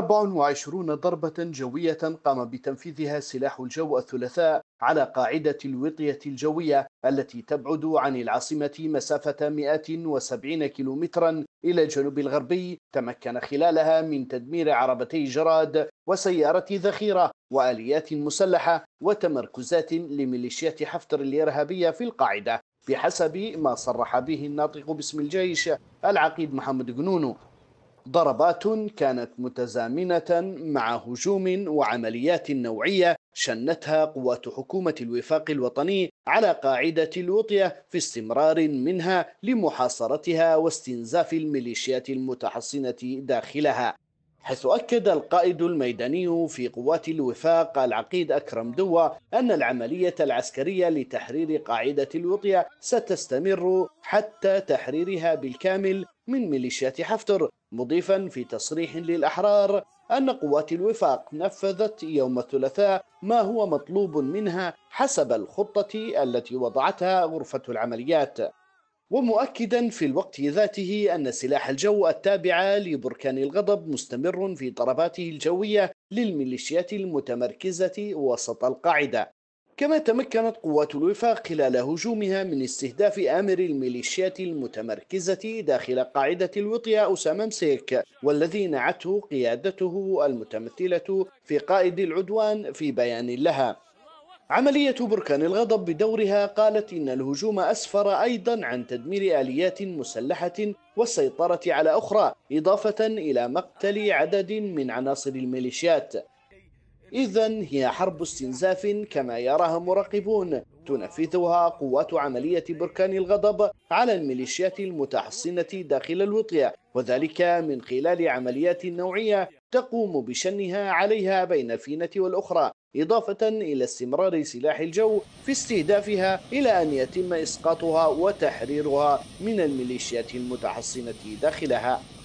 24 ضربة جوية قام بتنفيذها سلاح الجو الثلاثاء على قاعدة الوطية الجوية التي تبعد عن العاصمة مسافة 170 كيلومترا إلى الجنوب الغربي تمكن خلالها من تدمير عربتي جراد وسيارة ذخيرة وآليات مسلحة وتمركزات لميليشيات حفتر الإرهابية في القاعدة بحسب ما صرح به الناطق باسم الجيش العقيد محمد جنونو ضربات كانت متزامنة مع هجوم وعمليات نوعية شنتها قوات حكومة الوفاق الوطني على قاعدة الوطية في استمرار منها لمحاصرتها واستنزاف الميليشيات المتحصنة داخلها حيث أكد القائد الميداني في قوات الوفاق العقيد أكرم دوة أن العملية العسكرية لتحرير قاعدة الوطية ستستمر حتى تحريرها بالكامل من ميليشيات حفتر مضيفا في تصريح للأحرار أن قوات الوفاق نفذت يوم الثلاثاء ما هو مطلوب منها حسب الخطة التي وضعتها غرفة العمليات ومؤكدا في الوقت ذاته أن سلاح الجو التابع لبركان الغضب مستمر في ضرباته الجوية للميليشيات المتمركزة وسط القاعدة كما تمكنت قوات الوفاق خلال هجومها من استهداف آمر الميليشيات المتمركزة داخل قاعدة الوطية أسامة مسيك والذي نعته قيادته المتمثلة في قائد العدوان في بيان لها عملية بركان الغضب بدورها قالت إن الهجوم أسفر أيضا عن تدمير آليات مسلحة والسيطرة على أخرى إضافة إلى مقتل عدد من عناصر الميليشيات إذا هي حرب استنزاف كما يراها مراقبون تنفذها قوات عملية بركان الغضب على الميليشيات المتحصنة داخل الوطية وذلك من خلال عمليات نوعية تقوم بشنها عليها بين الفينة والأخرى إضافة إلى استمرار سلاح الجو في استهدافها إلى أن يتم إسقاطها وتحريرها من الميليشيات المتحصنة داخلها